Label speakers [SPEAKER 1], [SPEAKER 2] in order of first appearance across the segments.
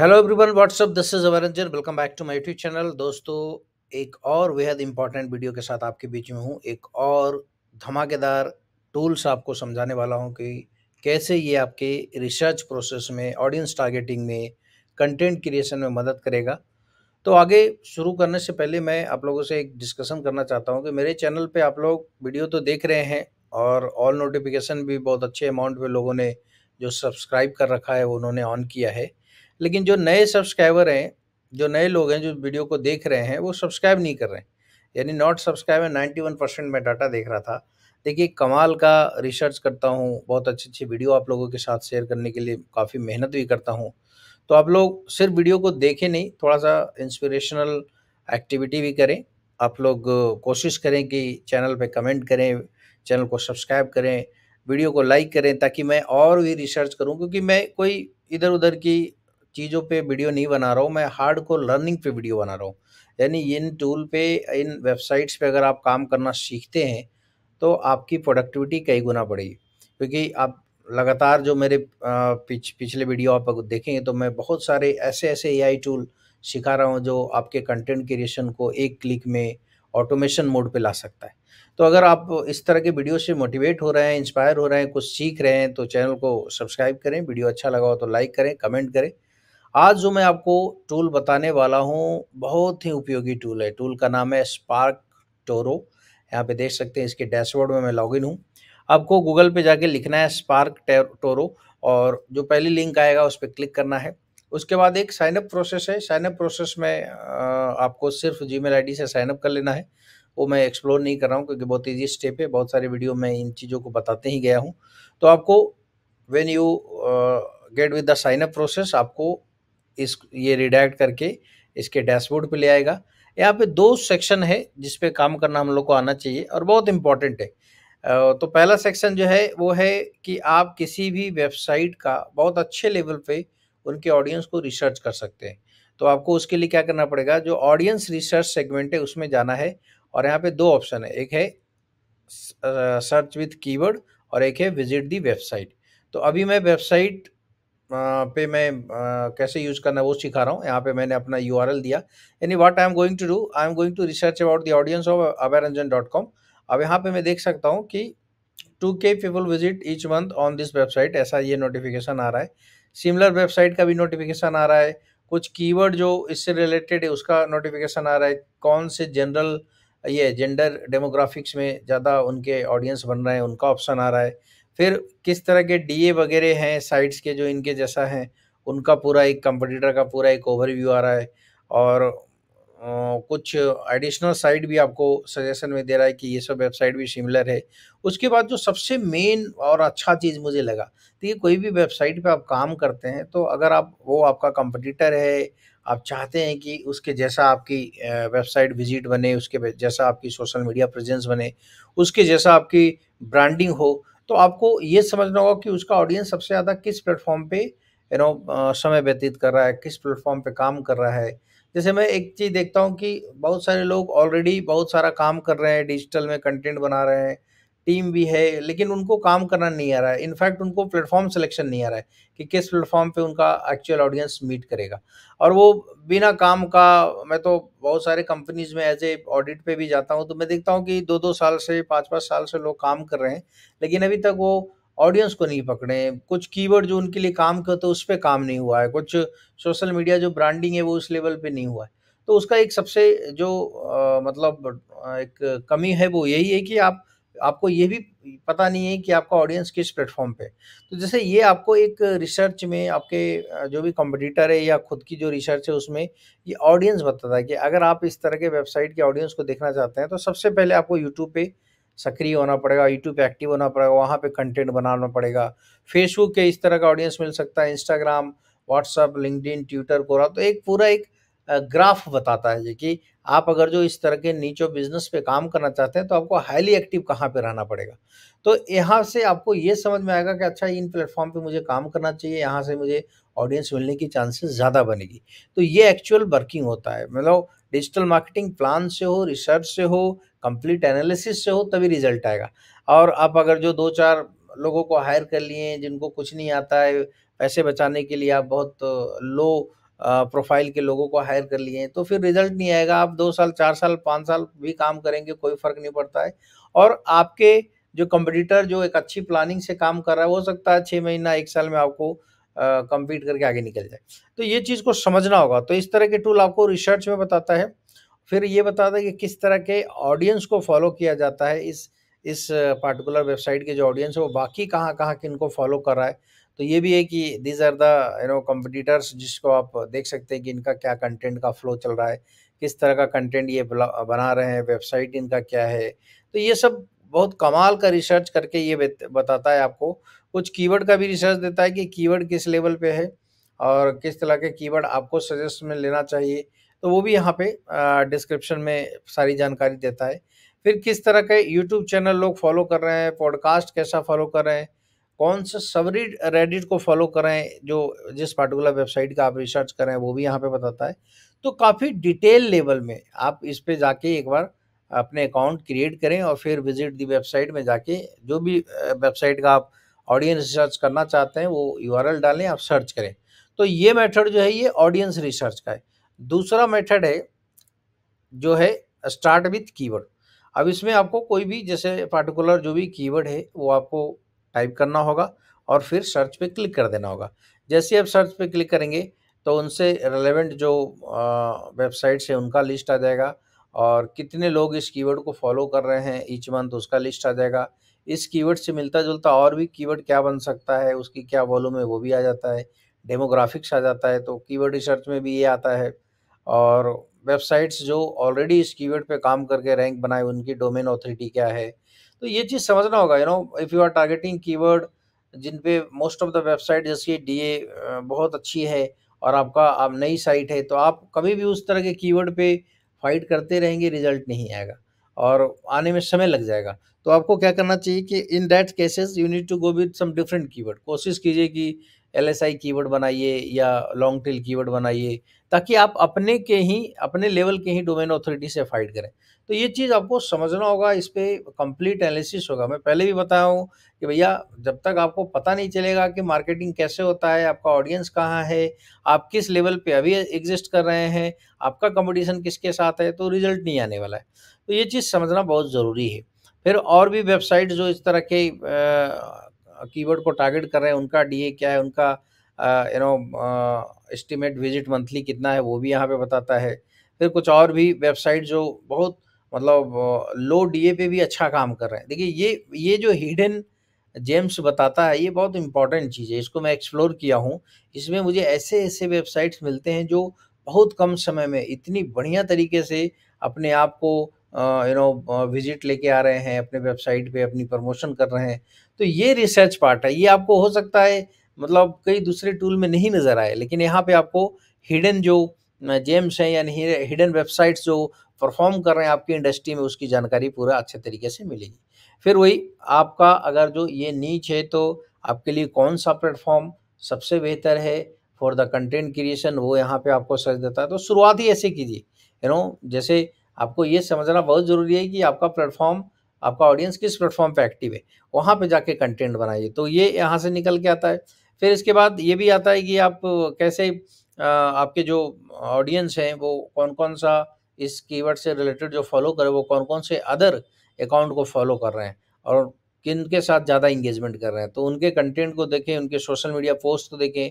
[SPEAKER 1] hello everyone what's up this is our Ranjan welcome back to my YouTube channel दोस्तों एक और बेहद इंपॉर्टेंट वीडियो के साथ आपके बीच में हूँ एक और धमाकेदार टूल्स आपको समझाने वाला हूँ कि कैसे ये आपके रिसर्च प्रोसेस में ऑडियंस टारगेटिंग में कंटेंट क्रिएशन में मदद करेगा तो आगे शुरू करने से पहले मैं आप लोगों से एक डिस्कशन करना चाहता हूँ कि मेरे चैनल पर आप लोग वीडियो तो देख रहे हैं और ऑल नोटिफिकेशन भी बहुत अच्छे अमाउंट में लोगों ने जो सब्सक्राइब कर रखा है उन्होंने ऑन किया है लेकिन जो नए सब्सक्राइबर हैं जो नए लोग हैं जो वीडियो को देख रहे हैं वो सब्सक्राइब नहीं कर रहे हैं यानी नॉट सब्सक्राइब है नाइन्टी वन परसेंट मैं डाटा देख रहा था देखिए कमाल का रिसर्च करता हूँ बहुत अच्छी अच्छी वीडियो आप लोगों के साथ शेयर करने के लिए काफ़ी मेहनत भी करता हूँ तो आप लोग सिर्फ वीडियो को देखें नहीं थोड़ा सा इंस्पिरेशनल एक्टिविटी भी करें आप लोग कोशिश करें कि चैनल पे कमेंट करें चैनल को सब्सक्राइब करें वीडियो को लाइक करें ताकि मैं और भी रिसर्च करूं क्योंकि मैं कोई इधर उधर की चीज़ों पे वीडियो नहीं बना रहा हूँ मैं हार्ड को लर्निंग पे वीडियो बना रहा हूँ यानी इन टूल पे इन वेबसाइट्स पे अगर आप काम करना सीखते हैं तो आपकी प्रोडक्टिविटी कई गुना बढ़ेगी क्योंकि आप लगातार जो मेरे पिछ, पिछले वीडियो आप देखेंगे तो मैं बहुत सारे ऐसे ऐसे ए टूल सिखा रहा हूँ जो आपके कंटेंट क्रिएशन को एक क्लिक में ऑटोमेशन मोड पे ला सकता है तो अगर आप इस तरह के वीडियो से मोटिवेट हो रहे हैं इंस्पायर हो रहे हैं कुछ सीख रहे हैं तो चैनल को सब्सक्राइब करें वीडियो अच्छा लगा हो तो लाइक करें कमेंट करें आज जो मैं आपको टूल बताने वाला हूँ बहुत ही उपयोगी टूल है टूल का नाम है स्पार्क टोरो यहाँ पे देख सकते हैं इसके डैशबोर्ड में मैं लॉगिन हूँ आपको गूगल पे जाके लिखना है स्पार्क टोरो और जो पहली लिंक आएगा उस पर क्लिक करना है उसके बाद एक साइनअप प्रोसेस है साइनअप प्रोसेस में आपको सिर्फ जी मेल से साइनअप कर लेना है वो मैं एक्सप्लोर नहीं कर रहा हूँ क्योंकि बहुत ईजी स्टेप है बहुत सारे वीडियो में इन चीज़ों को बताते ही गया हूँ तो आपको when you get with the sign up process आपको इस ये रिडायरेक्ट करके इसके डैशबोर्ड पे ले आएगा यहाँ पे दो सेक्शन है जिस पे काम करना हम लोग को आना चाहिए और बहुत इम्पॉर्टेंट है तो पहला सेक्शन जो है वो है कि आप किसी भी वेबसाइट का बहुत अच्छे लेवल पे उनके ऑडियंस को रिसर्च कर सकते हैं तो आपको उसके लिए क्या करना पड़ेगा जो ऑडियंस रिसर्च सेगमेंट है उसमें जाना है और यहाँ पे दो ऑप्शन है एक है सर्च विथ कीवर्ड और एक है विजिट दी वेबसाइट तो अभी मैं वेबसाइट पे मैं कैसे यूज़ करना वो सिखा रहा हूँ यहाँ पे मैंने अपना यू दिया any what I am going to do I am going to research about the audience of Abhayranjan dot com अब यहाँ पे मैं देख सकता हूँ कि two K people visit each month on this website ऐसा ये नोटिफिकेशन आ रहा है सिमिलर वेबसाइट का भी नोटिफिकेशन आ रहा है कुछ कीवर्ड जो इससे रिलेटेड है उसका नोटिफिकेशन आ रहा है कौन से जनरल ये जेंडर डेमोग्राफिक्स में ज़्यादा उनके ऑडियंस बन रहे हैं उनका ऑप्शन आ रहा है फिर किस तरह के डीए वगैरह हैं साइट्स के जो इनके जैसा हैं उनका पूरा एक कंपटीटर का पूरा एक ओवरव्यू आ रहा है और कुछ एडिशनल साइट भी आपको सजेशन में दे रहा है कि ये सब वेबसाइट भी सिमिलर है उसके बाद जो सबसे मेन और अच्छा चीज़ मुझे लगा तो ये कोई भी वेबसाइट पे आप काम करते हैं तो अगर आप वो आपका कंपटीटर है आप चाहते हैं कि उसके जैसा आपकी वेबसाइट विजिट बने उसके जैसा आपकी सोशल मीडिया प्रेजेंस बने उसके जैसा आपकी ब्रांडिंग हो तो आपको ये समझना होगा कि उसका ऑडियंस सबसे ज़्यादा किस प्लेटफॉर्म पे यू नो समय व्यतीत कर रहा है किस प्लेटफॉर्म पे काम कर रहा है जैसे मैं एक चीज़ देखता हूँ कि बहुत सारे लोग ऑलरेडी बहुत सारा काम कर रहे हैं डिजिटल में कंटेंट बना रहे हैं टीम भी है लेकिन उनको काम करना नहीं आ रहा है इनफैक्ट उनको प्लेटफॉर्म सिलेक्शन नहीं आ रहा है कि किस प्लेटफॉर्म पे उनका एक्चुअल ऑडियंस मीट करेगा और वो बिना काम का मैं तो बहुत सारे कंपनीज में एज ए ऑडिट पे भी जाता हूँ तो मैं देखता हूँ कि दो दो साल से पाँच पाँच साल से लोग काम कर रहे हैं लेकिन अभी तक वो ऑडियंस को नहीं पकड़े कुछ कीवर्ड जो उनके लिए काम करते उस पर काम नहीं हुआ है कुछ सोशल मीडिया जो ब्रांडिंग है वो उस लेवल पर नहीं हुआ है तो उसका एक सबसे जो आ, मतलब एक कमी है वो यही है कि आप आपको ये भी पता नहीं है कि आपका ऑडियंस किस प्लेटफॉर्म पे तो जैसे ये आपको एक रिसर्च में आपके जो भी कॉम्पिटिटर है या खुद की जो रिसर्च है उसमें ये ऑडियंस बताता है कि अगर आप इस तरह के वेबसाइट के ऑडियंस को देखना चाहते हैं तो सबसे पहले आपको यूट्यूब पे सक्रिय होना पड़ेगा यूट्यूब पे एक्टिव होना पड़ेगा वहाँ पे कंटेंट बनाना पड़ेगा फेसबुक के इस तरह का ऑडियंस मिल सकता है Instagram WhatsApp LinkedIn Twitter Quora तो एक पूरा एक ग्राफ बताता है कि आप अगर जो इस तरह के नीचो बिजनेस पे काम करना चाहते हैं तो आपको हाईली एक्टिव कहाँ पे रहना पड़ेगा तो यहाँ से आपको ये समझ में आएगा कि अच्छा इन प्लेटफॉर्म पे मुझे काम करना चाहिए यहाँ से मुझे ऑडियंस मिलने की चांसेस ज़्यादा बनेगी तो ये एक्चुअल वर्किंग होता है मतलब डिजिटल मार्केटिंग प्लान से हो रिसर्च से हो कंप्लीट एनालिसिस से हो तभी रिजल्ट आएगा और आप अगर जो दो चार लोगों को हायर कर लिए जिनको कुछ नहीं आता है पैसे बचाने के लिए आप बहुत लो प्रोफाइल के लोगों को हायर कर लिए तो फिर रिजल्ट नहीं आएगा आप दो साल चार साल पाँच साल भी काम करेंगे कोई फर्क नहीं पड़ता है और आपके जो कंपटीटर जो एक अच्छी प्लानिंग से काम कर रहा है हो सकता है छः महीना एक साल में आपको कंप्लीट करके आगे निकल जाए तो ये चीज़ को समझना होगा तो इस तरह के टूल आपको रिसर्च में बताता है फिर ये बताता है कि किस तरह के ऑडियंस को फॉलो किया जाता है इस इस पार्टिकुलर वेबसाइट के जो ऑडियंस है वो बाकी कहाँ कहाँ किन को फॉलो कर रहा है तो ये भी है कि these are the you know competitors जिसको आप देख सकते हैं कि इनका क्या कंटेंट का फ्लो चल रहा है किस तरह का कंटेंट ये बना रहे हैं वेबसाइट इनका क्या है तो ये सब बहुत कमाल का रिसर्च करके ये बताता है आपको कुछ कीवर्ड का भी रिसर्च देता है कि कीवर्ड किस लेवल पे है और किस तरह के कीवर्ड आपको सजेस्ट में लेना चाहिए तो वो भी यहाँ पे डिस्क्रिप्शन में सारी जानकारी देता है फिर किस तरह के यूट्यूब चैनल लोग फॉलो कर रहे हैं पॉडकास्ट कैसा फॉलो कर रहे हैं कौन सा सबरी रेडिट को फॉलो करें जो जिस पार्टिकुलर वेबसाइट का आप रिसर्च करें वो भी यहाँ पे बताता है तो काफ़ी डिटेल लेवल में आप इस पे जाके एक बार अपने अकाउंट क्रिएट करें और फिर विजिट दी वेबसाइट में जाके जो भी वेबसाइट का आप ऑडियंस रिसर्च करना चाहते हैं वो यू डालें आप सर्च करें तो ये मेथड जो है ये ऑडियंस रिसर्च का है दूसरा मेथड है जो है स्टार्ट विथ कीवर्ड अब इसमें आपको कोई भी जैसे पार्टिकुलर जो भी कीवर्ड है वो आपको टाइप करना होगा और फिर सर्च पे क्लिक कर देना होगा जैसे आप सर्च पे क्लिक करेंगे तो उनसे रेलेवेंट जो वेबसाइट्स है उनका लिस्ट आ जाएगा और कितने लोग इस कीवर्ड को फॉलो कर रहे हैं ईच मंथ उसका लिस्ट आ जाएगा इस कीवर्ड से मिलता जुलता और भी कीवर्ड क्या बन सकता है उसकी क्या वॉल्यूम है वो भी आ जाता है डेमोग्राफिक्स आ जाता है तो कीवर्ड रिसर्च में भी ये आता है और वेबसाइट्स जो ऑलरेडी इस कीवर्ड पे काम करके रैंक बनाए उनकी डोमेन ऑथोरिटी क्या है तो ये चीज़ समझना होगा you know if you are targeting keyword जिन पे most of the website D A बहुत अच्छी है और आपका आप नई साइट है तो आप कभी भी उस तरह के कीवर्ड पे फाइट करते रहेंगे रिजल्ट नहीं आएगा और आने में समय लग जाएगा तो आपको क्या करना चाहिए कि in that cases you need to go with some different keyword कोशिश कीजिए कि एल एस आई कीवर्ड बनाइए या लॉन्ग टेल कीवर्ड बनाइए ताकि आप अपने के ही अपने लेवल के ही डोमेन अथॉरिटी से फाइट करें तो ये चीज़ आपको समझना होगा इस पर कंप्लीट एनालिसिस होगा मैं पहले भी बताया हूँ कि भैया जब तक आपको पता नहीं चलेगा कि मार्केटिंग कैसे होता है आपका ऑडियंस कहाँ है आप किस लेवल पे अभी एग्जिस्ट कर रहे हैं आपका कंपटीशन किसके साथ है तो रिजल्ट नहीं आने वाला है तो ये चीज़ समझना बहुत ज़रूरी है फिर और भी वेबसाइट जो इस तरह के कीवर्ड को टारगेट कर रहे हैं उनका डीए क्या है उनका you know estimate visit monthly कितना है वो भी यहाँ पे बताता है फिर कुछ और भी वेबसाइट जो बहुत मतलब लो डीए पे भी अच्छा काम कर रहे हैं देखिए ये ये जो हिडन जेम्स बताता है ये बहुत इंपॉर्टेंट चीज़ है इसको मैं एक्सप्लोर किया हूँ इसमें मुझे ऐसे ऐसे वेबसाइट्स मिलते हैं जो बहुत कम समय में इतनी बढ़िया तरीके से अपने आप को यू नो विजिट लेके आ रहे हैं अपने वेबसाइट पे अपनी प्रमोशन कर रहे हैं तो ये रिसर्च पार्ट है ये आपको हो सकता है मतलब कई दूसरे टूल में नहीं नज़र आए लेकिन यहाँ पे आपको हिडन जो जेम्स हैं यानी हिडन वेबसाइट्स जो परफॉर्म कर रहे हैं आपकी इंडस्ट्री में उसकी जानकारी पूरा अच्छे तरीके से मिलेगी फिर वही आपका अगर जो ये नीच है तो आपके लिए कौन सा प्लेटफॉर्म सबसे बेहतर है फॉर द कंटेंट क्रिएशन वो यहाँ पे आपको सर्च देता है तो शुरुआत ही ऐसे कीजिए यू नो जैसे आपको ये समझना बहुत ज़रूरी है कि आपका प्लेटफॉर्म आपका ऑडियंस किस प्लेटफॉर्म पे एक्टिव है वहाँ पे जाके कंटेंट बनाइए तो ये यहाँ से निकल के आता है फिर इसके बाद ये भी आता है कि आप कैसे आपके जो ऑडियंस हैं वो कौन कौन सा इस कीवर्ड से रिलेटेड जो फॉलो करें वो कौन कौन से अदर अकाउंट को फॉलो कर रहे हैं और किन के साथ ज़्यादा इंगेजमेंट कर रहे हैं तो उनके कंटेंट को देखें उनके सोशल मीडिया पोस्ट को देखें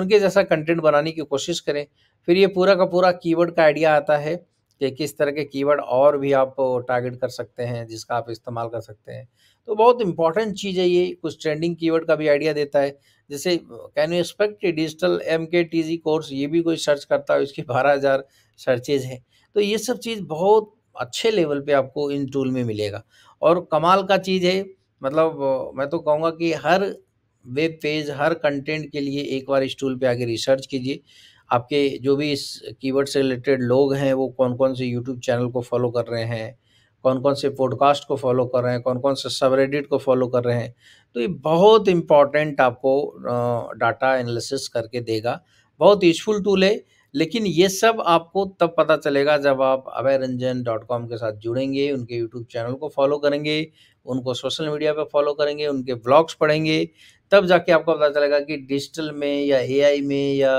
[SPEAKER 1] उनके जैसा कंटेंट बनाने की कोशिश करें फिर ये पूरा का पूरा कीवर्ड का आइडिया आता है कि किस तरह के कीवर्ड और भी आप टारगेट कर सकते हैं जिसका आप इस्तेमाल कर सकते हैं तो बहुत इंपॉर्टेंट चीज़ है ये कुछ ट्रेंडिंग कीवर्ड का भी आइडिया देता है जैसे can you expect digital M K T G course ये भी कोई सर्च करता है इसके बारह हज़ार सर्चेज हैं तो ये सब चीज़ बहुत अच्छे लेवल पे आपको इन टूल में मिलेगा और कमाल का चीज़ है मतलब मैं तो कहूँगा कि हर वेब पेज हर कंटेंट के लिए एक बार इस टूल पे आके रिसर्च कीजिए आपके जो भी इस कीवर्ड से रिलेटेड लोग हैं वो कौन कौन से यूट्यूब चैनल को फॉलो कर रहे हैं कौन कौन से पॉडकास्ट को फॉलो कर रहे हैं कौन कौन से सब रेडिट को फॉलो कर रहे हैं तो ये बहुत इम्पॉर्टेंट आपको डाटा एनालिसिस करके देगा बहुत यूजफुल टूल है लेकिन ये सब आपको तब पता चलेगा जब आप अभय रंजन डॉट कॉम के साथ जुड़ेंगे उनके यूट्यूब चैनल को फॉलो करेंगे उनको सोशल मीडिया पर फॉलो करेंगे उनके ब्लॉग्स पढ़ेंगे तब जाके आपको पता चलेगा कि डिजिटल में या एआई में या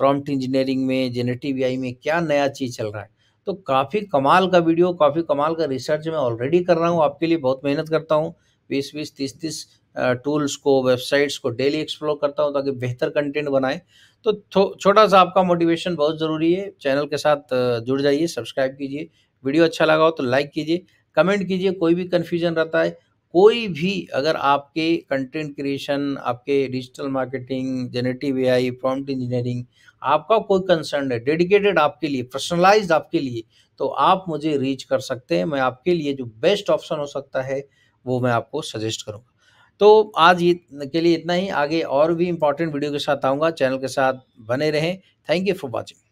[SPEAKER 1] प्रॉम्प्ट इंजीनियरिंग में जेनेटिव आई में क्या नया चीज़ चल रहा है तो काफ़ी कमाल का वीडियो काफ़ी कमाल का रिसर्च मैं ऑलरेडी कर रहा हूँ आपके लिए बहुत मेहनत करता हूँ बीस बीस तीस तीस टूल्स को वेबसाइट्स को डेली एक्सप्लोर करता हूँ ताकि बेहतर कंटेंट बनाए तो छोटा सा आपका मोटिवेशन बहुत ज़रूरी है चैनल के साथ जुड़ जाइए सब्सक्राइब कीजिए वीडियो अच्छा लगा हो तो लाइक कीजिए कमेंट कीजिए कोई भी कन्फ्यूजन रहता है कोई भी अगर आपके कंटेंट क्रिएशन आपके digital marketing generative AI prompt engineering आपका कोई कंसर्न है डेडिकेटेड आपके लिए पर्सनलाइज आपके लिए तो आप मुझे रीच कर सकते हैं मैं आपके लिए जो बेस्ट ऑप्शन हो सकता है वो मैं आपको सजेस्ट करूँगा तो आज के लिए इतना ही आगे और भी इम्पॉर्टेंट वीडियो के साथ आऊँगा चैनल के साथ बने रहें थैंक यू फॉर वॉचिंग